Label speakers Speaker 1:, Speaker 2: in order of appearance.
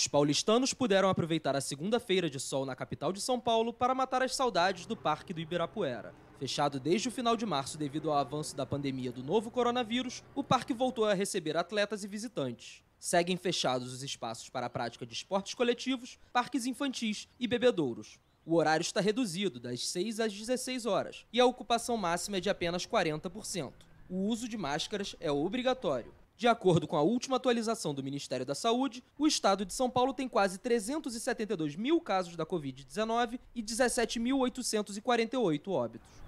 Speaker 1: Os paulistanos puderam aproveitar a segunda-feira de sol na capital de São Paulo para matar as saudades do Parque do Ibirapuera. Fechado desde o final de março devido ao avanço da pandemia do novo coronavírus, o parque voltou a receber atletas e visitantes. Seguem fechados os espaços para a prática de esportes coletivos, parques infantis e bebedouros. O horário está reduzido, das 6 às 16 horas, e a ocupação máxima é de apenas 40%. O uso de máscaras é obrigatório. De acordo com a última atualização do Ministério da Saúde, o estado de São Paulo tem quase 372 mil casos da Covid-19 e 17.848 óbitos.